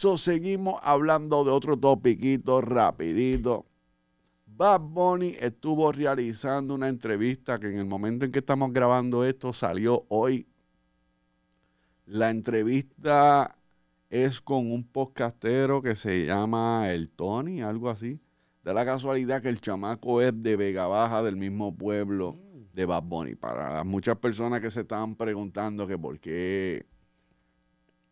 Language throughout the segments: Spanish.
So, seguimos hablando de otro topiquito rapidito. Bad Bunny estuvo realizando una entrevista que en el momento en que estamos grabando esto salió hoy. La entrevista es con un podcastero que se llama El Tony, algo así. Da la casualidad que el chamaco es de Vega Baja, del mismo pueblo de Bad Bunny. Para muchas personas que se estaban preguntando que por qué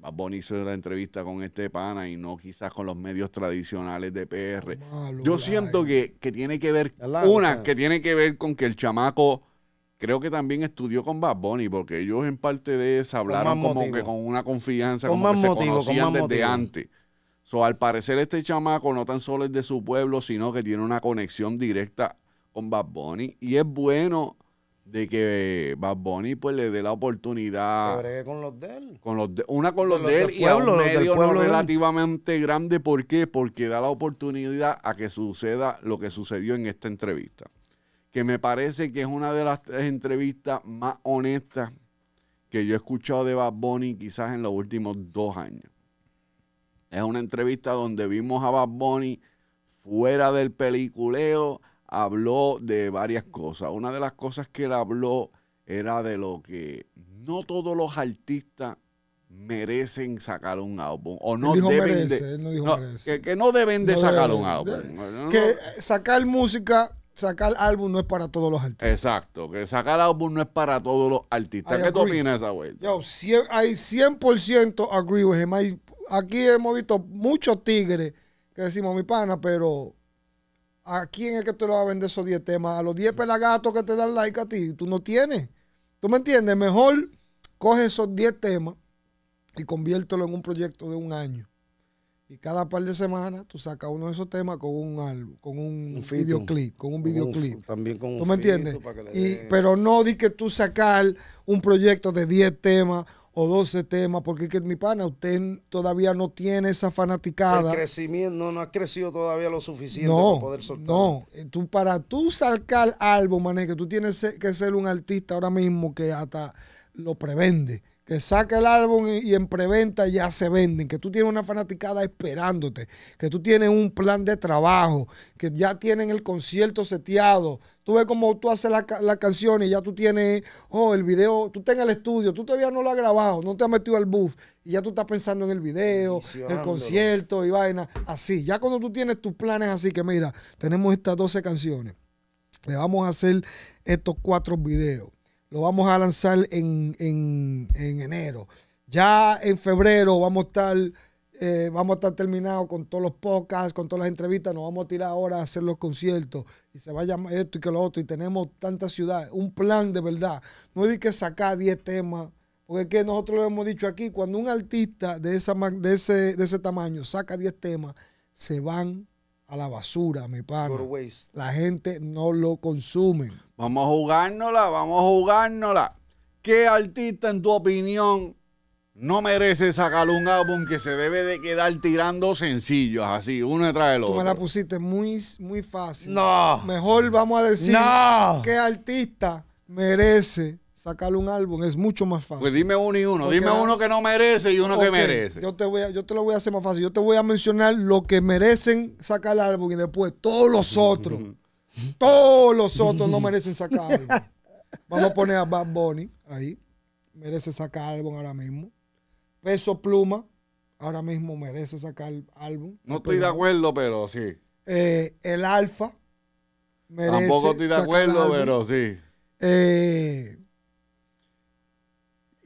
Bad hizo la entrevista con este pana y no quizás con los medios tradicionales de PR. Yo siento que, tiene que ver, una, que tiene que ver con que el chamaco creo que también estudió con Bad Bunny porque ellos en parte de eso hablaron como que con una confianza, como que se conocían desde antes. So, al parecer este chamaco no tan solo es de su pueblo, sino que tiene una conexión directa con Bad y es bueno de que Bad Bunny pues le dé la oportunidad. Que con los de él. una con los, de él y pueblo, un medio relativamente grande. ¿Por qué? Porque da la oportunidad a que suceda lo que sucedió en esta entrevista. Que me parece que es una de las entrevistas más honestas que yo he escuchado de Bad Bunny quizás en los últimos dos años. Es una entrevista donde vimos a Bad Bunny fuera del peliculeo habló de varias cosas. Una de las cosas que él habló era de lo que no todos los artistas merecen sacar un álbum o no deben de, que, no deben de sacar un álbum. Que sacar música sacar álbum no es para todos los artistas. Exacto, que sacar álbum no es para todos los artistas. ¿Qué tú esa vuelta? Yo, hay 100% agree with him. aquí hemos visto muchos tigres que decimos, mi pana, pero ¿a quién es que te lo va a vender esos 10 temas? A los 10 pelagatos que te dan like a ti, tú no tienes. ¿Tú me entiendes? Mejor coge esos 10 temas y conviértelo en un proyecto de un año. Y cada par de semanas tú sacas uno de esos temas con un álbum, con un, videoclip, con un videoclip. también con ¿Tú me entiendes? pero no di que tú sacar un proyecto de 10 temas o 12 temas, porque que mi pana, usted todavía no tiene esa fanaticada. El crecimiento, no, ha crecido todavía lo suficiente para poder soltar. No, eh, tú, para tú sacar algo, mané, que tú tienes que ser un artista ahora mismo que hasta lo prevende que saque el álbum y, en preventa ya se venden, que tú tienes una fanaticada esperándote, que tú tienes un plan de trabajo, que ya tienen el concierto seteado. Tú ves cómo tú haces las canciones canción y ya tú tienes, oh, el video, tú estás en el estudio, tú todavía no lo has grabado, no te has metido al booth y ya tú estás pensando en el video, el concierto y vaina, así. Ya cuando tú tienes tus planes así que mira, tenemos estas 12 canciones, le vamos a hacer estos cuatro videos lo vamos a lanzar en, enero. Ya en febrero vamos a estar, eh, vamos a estar terminados con todos los podcasts, con todas las entrevistas. Nos vamos a tirar ahora a hacer los conciertos y se va a esto y que lo otro. Y tenemos tantas ciudades. un plan de verdad. No hay que sacar 10 temas. Porque es que nosotros lo hemos dicho aquí, cuando un artista de, esa, de, ese, de ese tamaño saca 10 temas, se van a la basura, mi pana. La gente no lo consume. Vamos a jugárnosla, vamos a jugárnosla. ¿Qué artista, en tu opinión, no merece sacar un álbum que se debe de quedar tirando sencillos, así, uno detrás del otro? Tú me la pusiste muy, muy fácil. No. Mejor vamos a decir qué artista merece sacar un álbum es mucho más fácil. Pues dime uno y uno. dime uno que no merece y uno que merece. Yo te, voy yo te lo voy a hacer más fácil. Yo te voy a mencionar lo que merecen sacar el álbum y después todos los otros. todos los otros no merecen sacar álbum. Vamos a poner a Bad Bunny ahí. Merece sacar álbum ahora mismo. Peso Pluma ahora mismo merece sacar álbum. No estoy de acuerdo, pero sí. Eh, el Alfa Tampoco estoy de acuerdo, pero sí. Eh,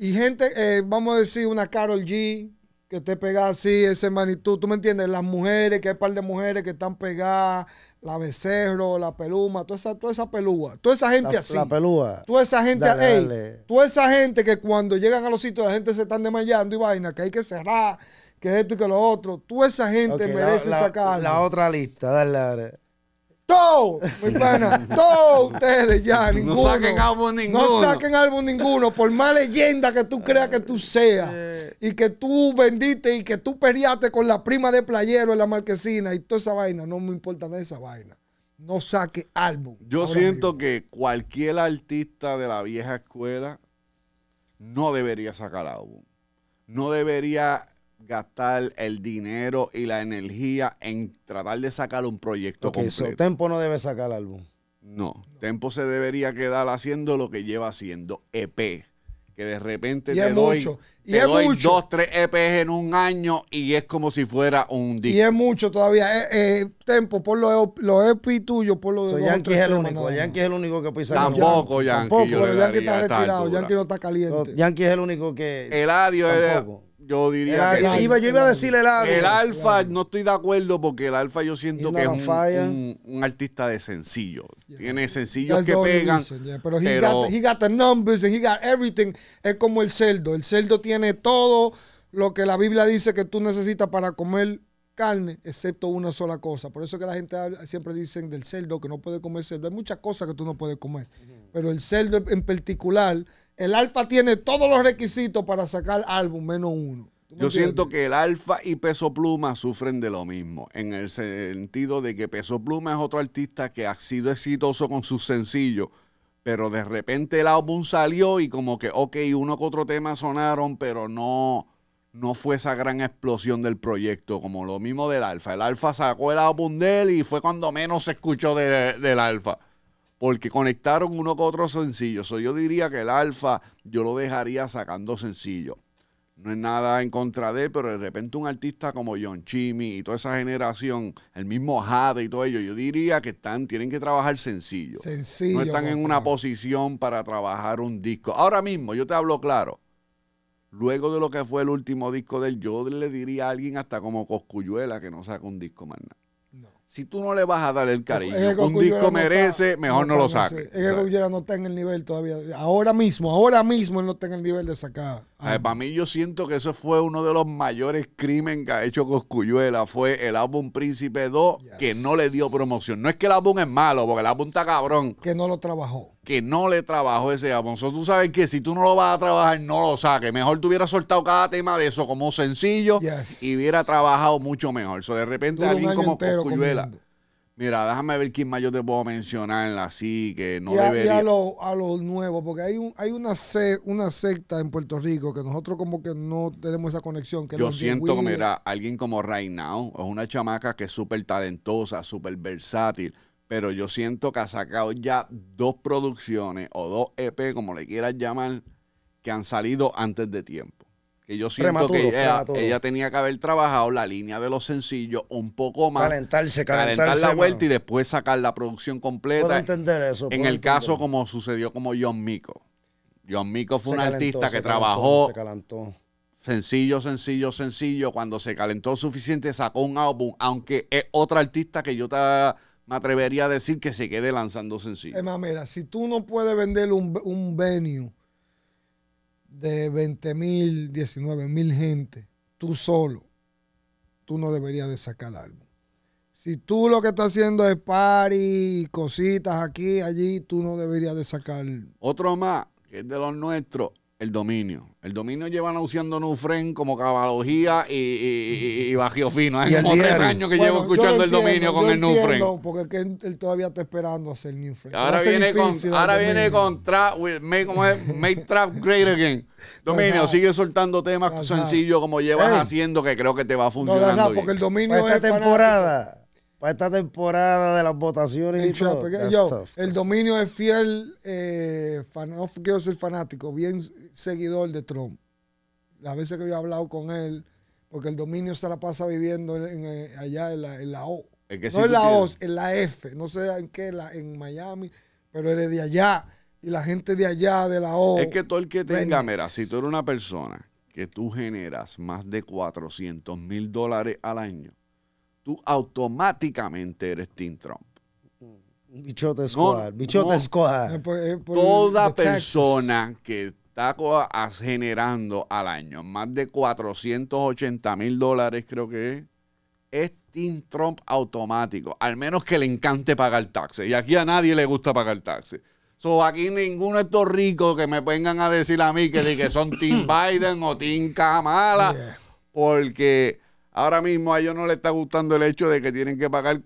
y gente, eh, vamos a decir, una Carol G, que te pegada así, ese magnitud, ¿tú me entiendes? Las mujeres, que hay un par de mujeres que están pegadas, la Becerro, la Peluma, toda esa, toda esa pelúa, toda esa gente así. La pelúa. Toda esa gente, dale, ey, toda esa gente que cuando llegan a los sitios la gente se están desmayando y vaina, que hay que cerrar, que esto y que lo otro. Toda esa gente merece sacar. La otra lista, dale, dale. Todos, mi pana, todos ustedes ya, ninguno. No saquen álbum ninguno. No saquen álbum ninguno, por más leyenda que tú creas que tú seas. Eh. Y que tú vendiste y que tú peleaste con la prima de playero en la marquesina y toda esa vaina. No me importa nada de esa vaina. No saque álbum. Yo siento que cualquier artista de la vieja escuela no debería sacar álbum. No debería gastar el dinero y la energía en tratar de sacar un proyecto completo. Tempo no debe sacar el álbum. No, Tempo se debería quedar haciendo lo que lleva haciendo, EP. Que de repente te doy, te doy dos, tres EPs en un año y es como si fuera un disco. Y es mucho todavía. Eh, eh, tempo, por los lo EP e tuyos, por lo de. So Yankee es el único. Yankee es el único que pisa. Tampoco, Yankee. Tampoco, yo Yankee está retirado. Yankee no está caliente. Yankee es el único que. El adiós es yo diría que. yo iba a decirle el alfa. El alfa, no estoy de acuerdo porque el alfa yo siento que es un, artista de sencillo. Tiene sencillos que pegan. Pero, he, Got, the numbers everything. Es como el cerdo. El cerdo tiene todo lo que la Biblia dice que tú necesitas para comer carne, excepto una sola cosa. Por eso que la gente siempre dicen del cerdo, que no puede comer cerdo. Hay muchas cosas que tú no puedes comer. Pero el cerdo en particular el Alfa tiene todos los requisitos para sacar álbum, menos uno. Yo siento que el Alfa y Peso Pluma sufren de lo mismo, en el sentido de que Peso Pluma es otro artista que ha sido exitoso con sus sencillos, pero de repente el álbum salió y como que, ok, uno que otro tema sonaron, pero no, no fue esa gran explosión del proyecto, como lo mismo del Alfa. El Alfa sacó el álbum de él y fue cuando menos se escuchó del Alfa porque conectaron uno con otro sencillo. yo diría que el alfa yo lo dejaría sacando sencillo. No es nada en contra de, él, pero de repente un artista como John Chimmy y toda esa generación, el mismo Jade y todo ello, yo diría que están, tienen que trabajar sencillo. Sencillo. No están en una posición para trabajar un disco. Ahora mismo, yo te hablo claro. Luego de lo que fue el último disco del yo le diría a alguien hasta como Coscuyuela que no saca un disco más nada si tú no le vas a dar el cariño un disco merece, mejor no, lo saques. Es que no está en el nivel todavía. Ahora mismo, ahora mismo él no está en el nivel de sacar ver, para mí yo siento que eso fue uno de los mayores crímenes que ha hecho Coscuyuela. Fue el álbum Príncipe 2 que no le dio promoción. No es que el álbum es malo, porque el álbum está cabrón. Que no lo trabajó. Que no le trabajó ese álbum. tú sabes que si tú no lo vas a trabajar, no lo saques. Mejor tuviera soltado cada tema de eso como sencillo y hubiera trabajado mucho mejor. eso de repente alguien como Coscuyuela... Mira, déjame ver quién más yo te puedo mencionar así que no debería. a lo nuevo, porque hay un, hay una, una secta en Puerto Rico que nosotros como que no tenemos esa conexión. Que yo siento que, mira, alguien como Right Now es una chamaca que es súper talentosa, súper versátil, pero yo siento que ha sacado ya dos producciones o dos EP, como le quieras llamar, que han salido antes de tiempo yo siento que ella, tenía que haber trabajado la línea de los sencillos un poco más. Calentarse, calentarse. la vuelta y después sacar la producción completa. Puedo entender eso. En el caso como sucedió como John Mico. John Mico fue un artista que trabajó se calentó. sencillo, sencillo, sencillo. Cuando se calentó suficiente sacó un álbum, aunque es otra artista que yo me atrevería a decir que se quede lanzando sencillo. Es más, mira, si tú no puedes vender un, un venue de 20 mil, 19 mil gente, tú solo, tú no deberías de sacar algo. Si tú lo que estás haciendo es party, cositas aquí, allí, tú no deberías de sacar. Otro más, que es de los nuestros, el dominio. El dominio lleva anunciando Nufren como cabalogía y, y, fino. es como tres años que llevo escuchando el dominio con el Nufren. Porque porque él todavía está esperando hacer Nufren. Ahora viene con, ahora viene con trap make, Trap Great Again. Dominio, sigue soltando temas sencillos como llevas haciendo que creo que te va funcionando. No, no, porque el dominio pues esta temporada para esta temporada de las votaciones el y Yo, el dominio es fiel, eh, fan, no quiero ser fanático, bien seguidor de Trump. Las veces que yo he hablado con él, porque el dominio se la pasa viviendo eh, allá en la, O. no en la O, en la F, no sé en qué, en Miami, pero eres de allá. Y la gente de allá, de la O. Es que todo el que tenga, mira, si tú eres una persona que tú generas más de 400 mil dólares al año, tú automáticamente eres Team Trump. Bichota Squad, eh, eh, Toda persona que está generando al año más de 480 mil dólares, creo que es, es Team Trump automático, al menos que le encante pagar taxes. Y aquí a nadie le gusta pagar taxes. So, aquí ninguno de estos ricos que me vengan a decir a mí que, son Team Biden o Team Kamala, porque Ahora mismo a ellos no les está gustando el hecho de que tienen que pagar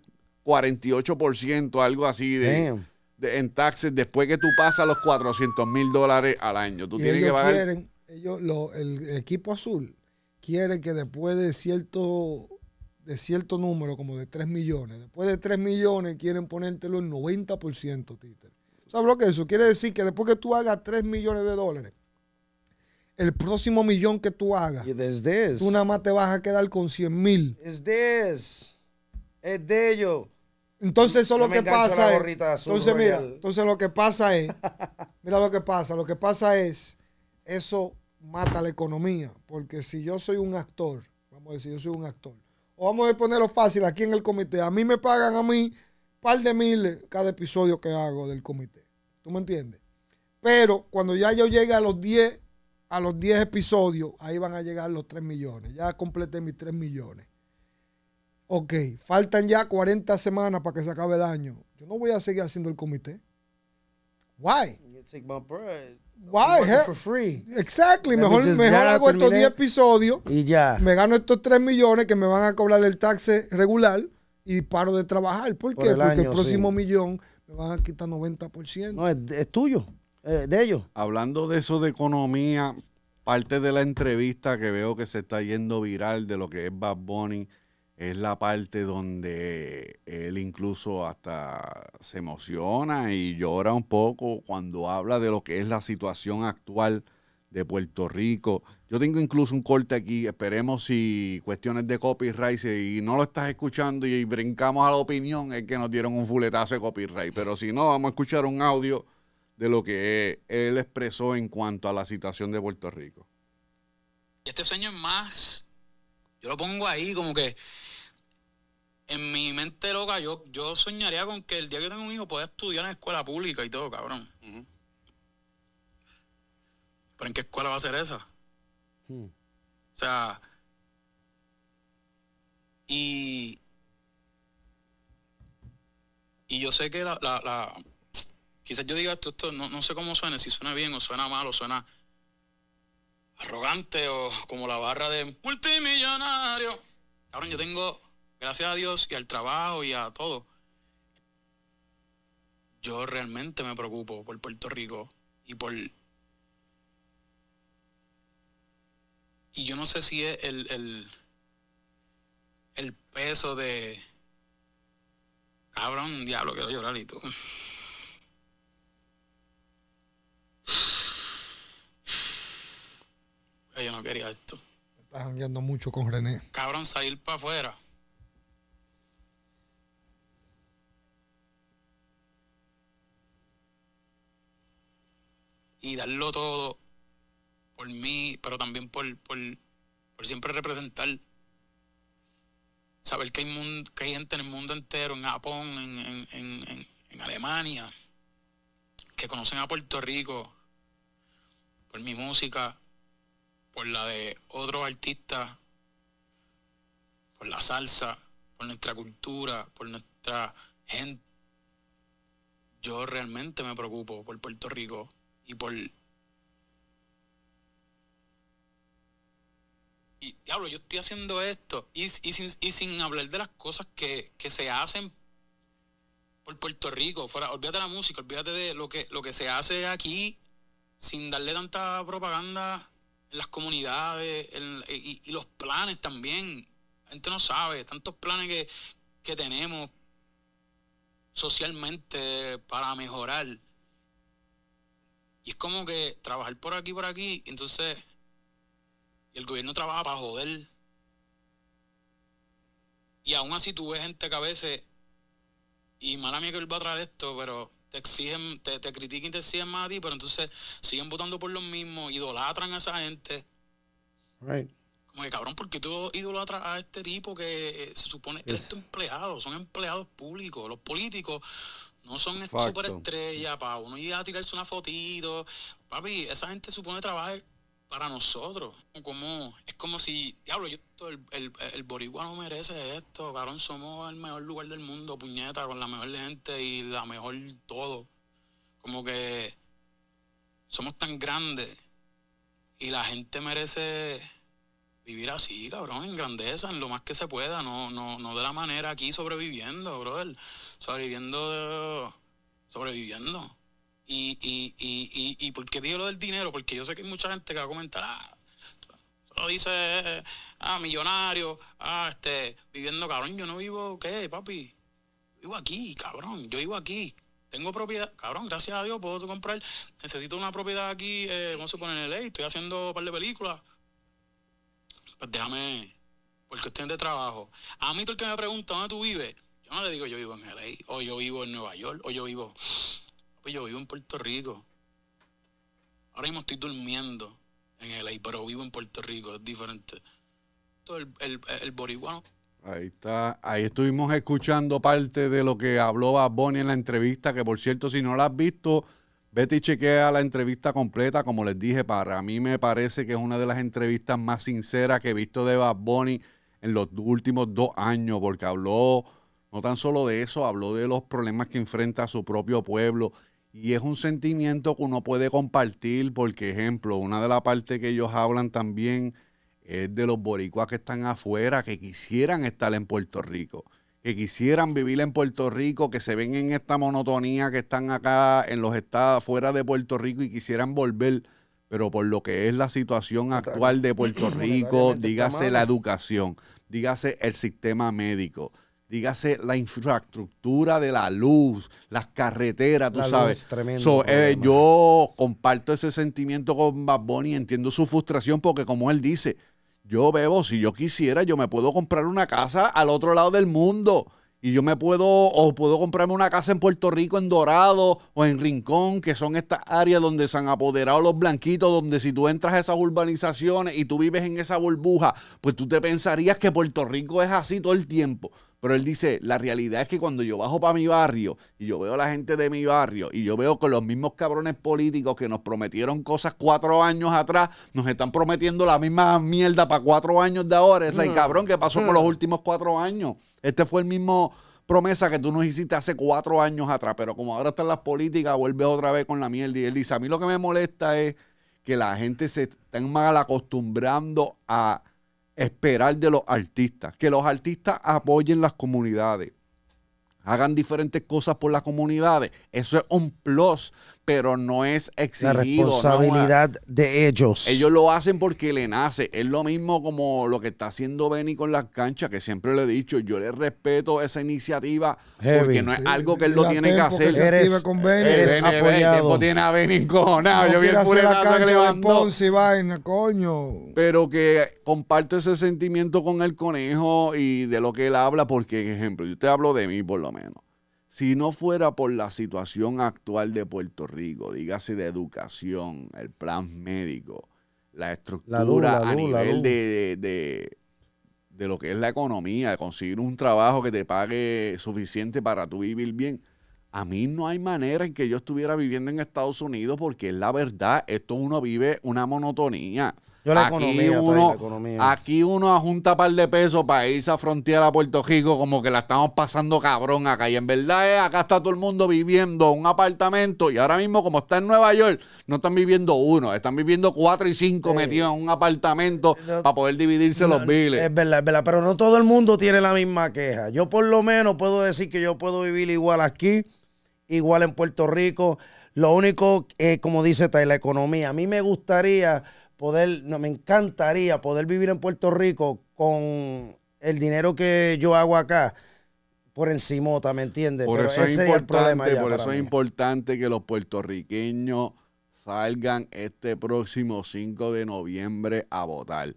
48%, algo así de, en taxes después que tú pasas los 400 mil dólares al año. Tú tienes que pagar. ellos, lo, el equipo azul quiere que después de cierto de cierto número, como de 3 millones. Después de 3 millones quieren ponértelo en 90%, Títer. ¿Sabes lo que eso? Quiere decir que después que tú hagas 3 millones de dólares, el próximo millón que tú hagas, tú nada más te vas a quedar con 100 mil. Es de Es de ello. Entonces eso lo que pasa es, entonces mira, entonces lo que pasa es, mira lo que pasa, lo que pasa es, eso mata la economía, porque si yo soy un actor, vamos a decir, yo soy un actor, o vamos a ponerlo fácil aquí en el comité, a mí me pagan a mí par de miles cada episodio que hago del comité, ¿tú me entiendes? Pero cuando ya yo llegue a los 10 a los 10 episodios, ahí van a llegar los 3 millones. Ya completé mis 3 millones. Ok, faltan ya 40 semanas para que se acabe el año. Yo no voy a seguir haciendo el comité. Why? You take my Why? Eh? For Exactly. Mejor, hago estos 10 episodios. Y ya. Me gano estos 3 millones que me van a cobrar el taxe regular y paro de trabajar. ¿Por qué? Porque el próximo millón me van a quitar 90%. No, es tuyo. Eh, de ellos. Hablando de eso de economía, parte de la entrevista que veo que se está yendo viral de lo que es Bad Bunny es la parte donde él incluso hasta se emociona y llora un poco cuando habla de lo que es la situación actual de Puerto Rico. Yo tengo incluso un corte aquí, esperemos si cuestiones de copyright, si no lo estás escuchando y brincamos a la opinión, es que nos dieron un fuletazo de copyright, pero si no, vamos a escuchar un audio de lo que él expresó en cuanto a la situación de Puerto Rico. Este sueño es más, yo lo pongo ahí como que en mi mente loca, yo, soñaría con que el día que tenga un hijo pueda estudiar en escuela pública y todo, cabrón. Pero ¿en qué escuela va a ser esa? Hmm. O sea, y, y yo sé que la Quizás yo diga esto, esto no, sé cómo suene, si suena bien o suena mal o suena arrogante o como la barra de multimillonario. Cabrón, yo tengo, gracias a Dios y al trabajo y a todo, yo realmente me preocupo por Puerto Rico y por... Y yo no sé si es el, el, peso de... Cabrón, diablo, quiero llorar y tú... Yo no quería esto. estás mucho con René. Cabrón, salir para afuera. Y darlo todo por mí, pero también por, por, siempre representar. Saber que hay, que gente en el mundo entero, en Japón, en, en Alemania, que conocen a Puerto Rico, por mi música, por la de otros artistas, por la salsa, por nuestra cultura, por nuestra gente. Yo realmente me preocupo por Puerto Rico y por... Y diablo, yo estoy haciendo esto y, sin, y sin, hablar de las cosas que, se hacen por Puerto Rico, fuera, olvídate de la música, olvídate de lo que, lo que se hace aquí sin darle tanta propaganda en las comunidades y, los planes también. La gente no sabe, tantos planes que, tenemos socialmente para mejorar. Y es como que trabajar por aquí, por aquí, entonces el gobierno trabaja para joder. Y aún así tú ves gente que a veces, y mala mía que él va a traer esto, pero exigen, te, te critiquen y te exigen más a ti, pero entonces siguen votando por los mismos, idolatran a esa gente. Right. Como que cabrón, porque qué tú idolatras a este tipo que eh, se supone que es tu empleado? Son empleados públicos. Los políticos no son superestrellas para uno ir a tirarse una fotito. Papi, esa gente supone trabajar para nosotros. Como, es como si, diablo, yo, el, el, el boricua no merece esto, cabrón, somos el mejor lugar del mundo, puñeta, con la mejor gente y la mejor todo. Como que somos tan grandes y la gente merece vivir así, cabrón, en grandeza, en lo más que se pueda, no, no de la manera aquí sobreviviendo, brother, sobreviviendo, sobreviviendo. Y, y, y, y, porque digo lo del dinero, porque yo sé que hay mucha gente que va a comentar, ah, lo dice, ah, millonario, ah, este, viviendo cabrón, yo no vivo, ¿qué, papi? Vivo aquí, cabrón, yo vivo aquí. Tengo propiedad, cabrón, gracias a Dios puedo comprar, necesito una propiedad aquí, eh, vamos a se pone en ley? Estoy haciendo un par de películas. Pues déjame, porque cuestión de trabajo. A mí todo el que me pregunta, ¿dónde tú vives? Yo no le digo, yo vivo en LA, o yo vivo en Nueva York, o yo vivo pues yo vivo en Puerto Rico. Ahora mismo estoy durmiendo en LA, pero vivo en Puerto Rico, es diferente. Todo el, el, el Ahí está, ahí estuvimos escuchando parte de lo que habló Bad Bunny en la entrevista, que por cierto, si no la has visto, vete y chequea la entrevista completa, como les dije, para mí me parece que es una de las entrevistas más sinceras que he visto de Bad Bunny en los últimos dos años, porque habló no tan solo de eso, habló de los problemas que enfrenta su propio pueblo y es un sentimiento que uno puede compartir, porque ejemplo, una de las partes que ellos hablan también es de los boricuas que están afuera, que quisieran estar en Puerto Rico, que quisieran vivir en Puerto Rico, que se ven en esta monotonía que están acá en los estados fuera de Puerto Rico y quisieran volver, pero por lo que es la situación actual de Puerto Rico, dígase la educación, dígase el sistema médico, dígase la infraestructura de la luz, las carreteras, tú sabes. Eh, yo comparto ese sentimiento con Bad Bunny, entiendo su frustración porque como él dice, yo veo, si yo quisiera, yo me puedo comprar una casa al otro lado del mundo. Y yo me puedo, o puedo comprarme una casa en Puerto Rico, en Dorado o en Rincón, que son estas áreas donde se han apoderado los blanquitos, donde si tú entras a esas urbanizaciones y tú vives en esa burbuja, pues tú te pensarías que Puerto Rico es así todo el tiempo. Pero él dice, la realidad es que cuando yo bajo para mi barrio y yo veo a la gente de mi barrio y yo veo que los mismos cabrones políticos que nos prometieron cosas cuatro años atrás, nos están prometiendo la misma mierda para cuatro años de ahora. Es el mm. cabrón, que pasó con los mm. últimos cuatro años? Este fue el mismo promesa que tú nos hiciste hace cuatro años atrás, pero como ahora están las políticas, vuelve otra vez con la mierda. Y él dice, a mí lo que me molesta es que la gente se está mal acostumbrando a esperar de los artistas, que los artistas apoyen las comunidades hagan diferentes cosas por las comunidades. Eso es un plus pero no es exigido. La responsabilidad de ellos. Ellos lo hacen porque le nace. Es lo mismo como lo que está haciendo Benny con las canchas, que siempre le he dicho, yo le respeto esa iniciativa porque no es algo que él lo tiene que hacer. Que Benny, apoyado. el tiene a Benny encojonado. yo vi el vaina, coño. Pero que comparto ese sentimiento con el conejo y de lo que él habla porque, ejemplo, yo te hablo de mí por lo menos si no fuera por la situación actual de Puerto Rico, dígase de educación, el plan médico, la estructura a nivel de, de, de, lo que es la economía, de conseguir un trabajo que te pague suficiente para tú vivir bien. A mí no hay manera en que yo estuviera viviendo en Estados Unidos porque es la verdad, esto uno vive una monotonía. Yo aquí uno, Aquí uno ajunta un par de pesos para irse a frontera a Puerto Rico como que la estamos pasando cabrón acá. Y en verdad es, acá está todo el mundo viviendo un apartamento y ahora mismo como está en Nueva York, no están viviendo uno, están viviendo cuatro y cinco metidos en un apartamento para poder dividirse los biles. Es verdad, es verdad, pero no todo el mundo tiene la misma queja. Yo por lo menos puedo decir que yo puedo vivir igual aquí, igual en Puerto Rico. Lo único, eh, como dice Taylor la economía. A mí me gustaría poder, no, me encantaría poder vivir en Puerto Rico con el dinero que yo hago acá por encimota, ¿me entiendes? Por eso es importante, por eso es importante que los puertorriqueños salgan este próximo 5 de noviembre a votar.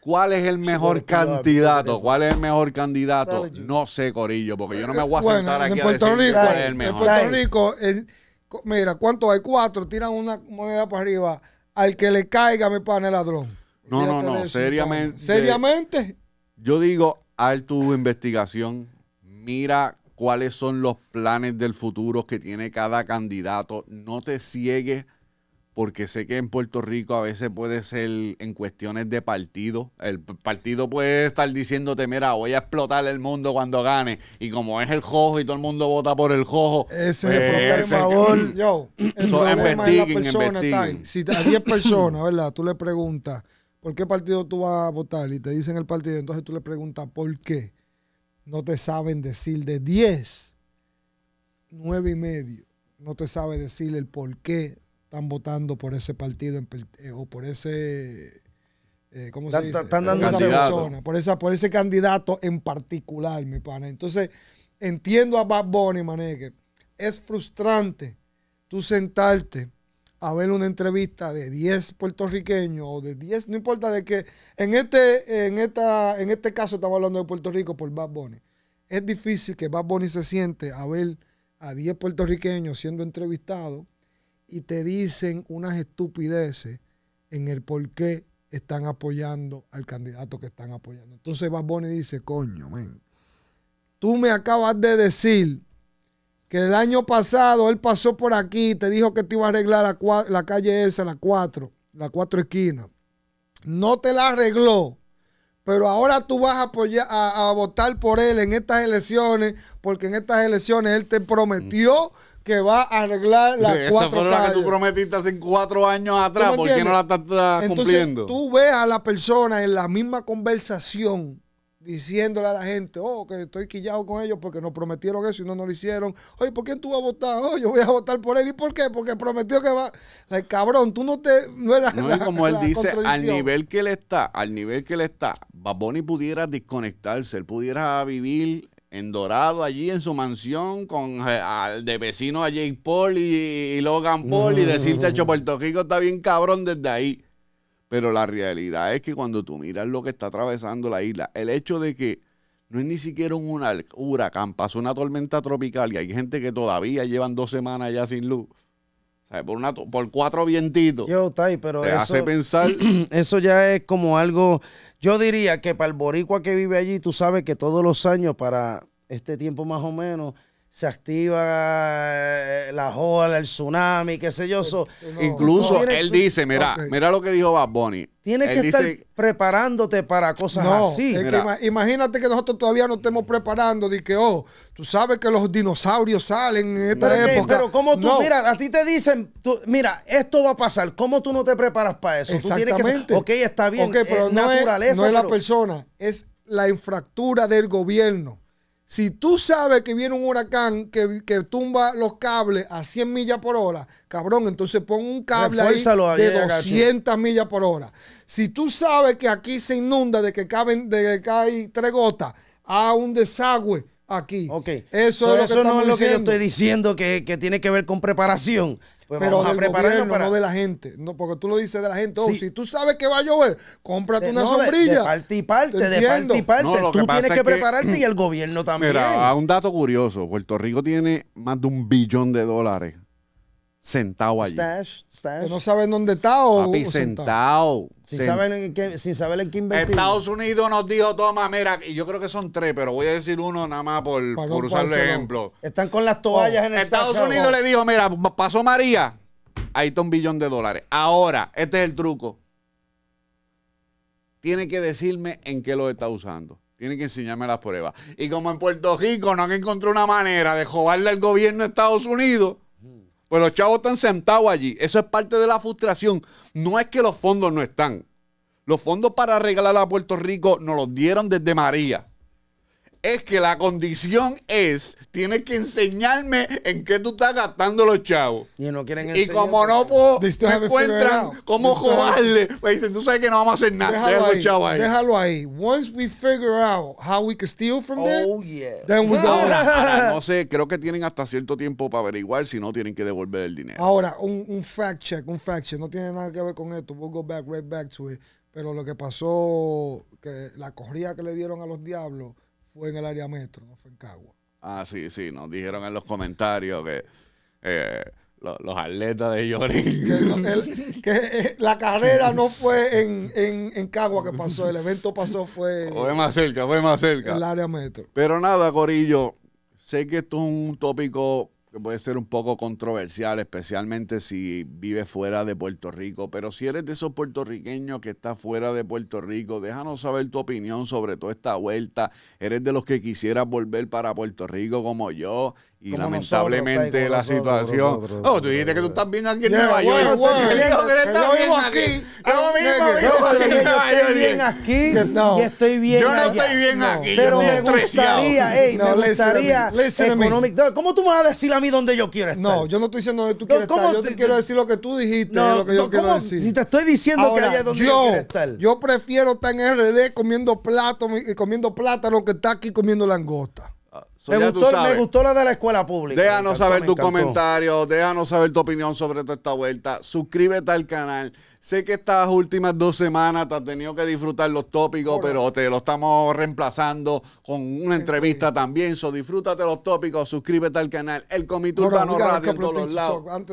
¿Cuál es el mejor candidato? ¿Cuál es el mejor candidato? No sé, Corillo, porque yo no me voy a sentar aquí a decir Rico, cuál es el mejor. En Puerto Rico, mira, ¿cuánto hay? Cuatro, tiran una moneda para arriba al que le caiga, mi pan el ladrón. No, no, no, seriamente. ¿Seriamente? Yo digo, haz tu investigación, mira cuáles son los planes del futuro que tiene cada candidato, no te ciegues porque sé que en Puerto Rico a veces puede ser en cuestiones de partido. El partido puede estar diciéndote, mira, voy a explotar el mundo cuando gane. Y como es el jojo y todo el mundo vota por el jojo. Ese pues, es el favor. Yo, el problema es la si a 10 personas, ¿verdad? Tú le preguntas, ¿por qué partido tú vas a votar? Y te dicen el partido, entonces tú le preguntas, ¿por qué? No te saben decir de 10, 9 y medio. No te sabe decir el por qué están votando por ese partido eh, o por ese eh, ¿cómo se dice? por, esa persona, por, ese candidato en particular, mi pana. Entonces, entiendo a Bad Bunny, manegue Es frustrante tú sentarte a ver una entrevista de 10 puertorriqueños o de 10, no importa de qué. en este, en esta, en este caso estamos hablando de Puerto Rico por Bad Bunny. Es difícil que Bad Bunny se siente a ver a 10 puertorriqueños siendo entrevistados y te dicen unas estupideces en el por qué están apoyando al candidato que están apoyando. Entonces Bad y dice, coño, men, tú me acabas de decir que el año pasado él pasó por aquí, te dijo que te iba a arreglar la, calle esa, la 4, la 4 esquina, No te la arregló, pero ahora tú vas a, votar por él en estas elecciones, porque en estas elecciones él te prometió que va a arreglar las Esa cuatro fue la que tú prometiste hace cuatro años atrás. ¿Por qué no la estás, ah, cumpliendo? Entonces, Tú ves a la persona en la misma conversación diciéndole a la gente, oh, que estoy quillado con ellos porque nos prometieron eso y no nos lo hicieron. Oye, ¿por qué tú vas a votar? Oh, yo voy a votar por él. ¿Y por qué? Porque prometió que va... El cabrón, tú no te... No, es como él dice, al nivel que él está, al nivel que él está, Baboni pudiera desconectarse, él pudiera vivir en Dorado, allí en su mansión, con eh, al de vecino a J. Paul y, Logan Paul, y decir, chacho, Puerto Rico está bien cabrón desde ahí. Pero la realidad es que cuando tú miras lo que está atravesando la isla, el hecho de que no es ni siquiera un huracán, pasó una tormenta tropical y hay gente que todavía llevan dos semanas ya sin luz. Por, cuatro vientitos. pero te hace pensar. eso ya es como algo. Yo diría que para el boricua que vive allí, tú sabes que todos los años, para este tiempo más o menos, se activa eh, la joda, el tsunami, qué sé yo. eso pues, Incluso él dice, mira, mira lo que dijo Bad Bunny. Tienes que estar preparándote para cosas así. imagínate que nosotros todavía no estemos preparando de que, oh, tú sabes que los dinosaurios salen en esta pero época. pero como tú, mira, a ti te dicen, mira, esto va a pasar. ¿Cómo tú no te preparas para eso? Tú tienes que, ok, está bien, es naturaleza. no es la persona, es la infractura del gobierno si tú sabes que viene un huracán que, tumba los cables a 100 millas por hora, cabrón, entonces pon un cable ahí de 200 millas por hora. Si tú sabes que aquí se inunda de que, caben, de que cae tres gotas, a un desagüe aquí. Eso, no es lo que yo estoy diciendo que, que tiene que ver con preparación. Pues pero no de la gente. No, porque tú lo dices de la gente. Oh, si tú sabes que va a llover, cómprate una sombrilla. De, parte y parte, de parte y parte. tú tienes que, prepararte y el mm, gobierno también. Mira, un dato curioso. Puerto Rico tiene más de un billón de dólares sentado allí. no saben dónde está o. Papi, sentado. Sin, saber en qué, sin invertir. Estados Unidos nos dijo, toma, mira, y yo creo que son tres, pero voy a decir uno nada más por, por usar el ejemplo. Están con las toallas oh, en el Estados Unidos le dijo, mira, pasó María, ahí está un billón de dólares. Ahora, este es el truco. Tiene que decirme en qué lo está usando. tiene que enseñarme las pruebas. Y como en Puerto Rico no han encontrado una manera de jobarle al gobierno de Estados Unidos, pues los chavos están sentados allí. Eso es parte de la frustración. No es que los fondos no están. Los fondos para regalar a Puerto Rico nos los dieron desde María es que la condición es, tienes que enseñarme en qué tú estás gastando los chavos. Y no quieren enseñar, Y como pues. no puedo, me encuentran cómo jugarle? Me pues dicen, tú sabes que no vamos a hacer nada. Déjalo, ahí, ahí. Déjalo ahí. Once we figure out how we can steal from them, oh, yeah. then we go. no sé, creo que tienen hasta cierto tiempo para averiguar si no tienen que devolver el dinero. Ahora, un, un fact check, un fact check. No tiene nada que ver con esto. We'll go back, right back to it. Pero lo que pasó, que la corrida que le dieron a los diablos fue en el área metro, no fue en Cagua. Ah, sí, sí, nos dijeron en los comentarios que eh, los, atletas de Yorin... Que, eh, la carrera no fue en, en, Cagua que pasó, el evento pasó fue... Fue más cerca, fue más cerca. En el área metro. Pero nada, Corillo, sé que esto es un tópico que puede ser un poco controversial, especialmente si vives fuera de Puerto Rico. Pero si eres de esos puertorriqueños que está fuera de Puerto Rico, déjanos saber tu opinión sobre toda esta vuelta. Eres de los que quisieras volver para Puerto Rico como yo. Y lamentablemente la situación. oh, tú dijiste que tú estás bien aquí en Nueva York. Yo estoy pues, que bien aquí. Yo vivo aquí Estoy bien aquí y estoy bien Yo no estoy bien aquí. Pero me gustaría, ey, me gustaría ¿Cómo tú me vas a decir a mí dónde yo quiero estar? No, yo no estoy diciendo dónde tú quieres estar. Yo te quiero decir lo que tú dijiste, lo que yo quiero decir. Si te estoy diciendo que allá es donde yo quiero estar. Yo prefiero estar en RD comiendo plato, comiendo plátano que estar aquí comiendo langosta. Ah, me, gustó, la de la escuela pública. Déjanos saber tu comentario, déjanos saber tu opinión sobre toda esta vuelta. Suscríbete al canal. Sé que estas últimas dos semanas te has tenido que disfrutar los tópicos, pero te lo estamos reemplazando con una entrevista también. So, disfrútate los tópicos, suscríbete al canal. El Comité Urbano Radio en todos los lados.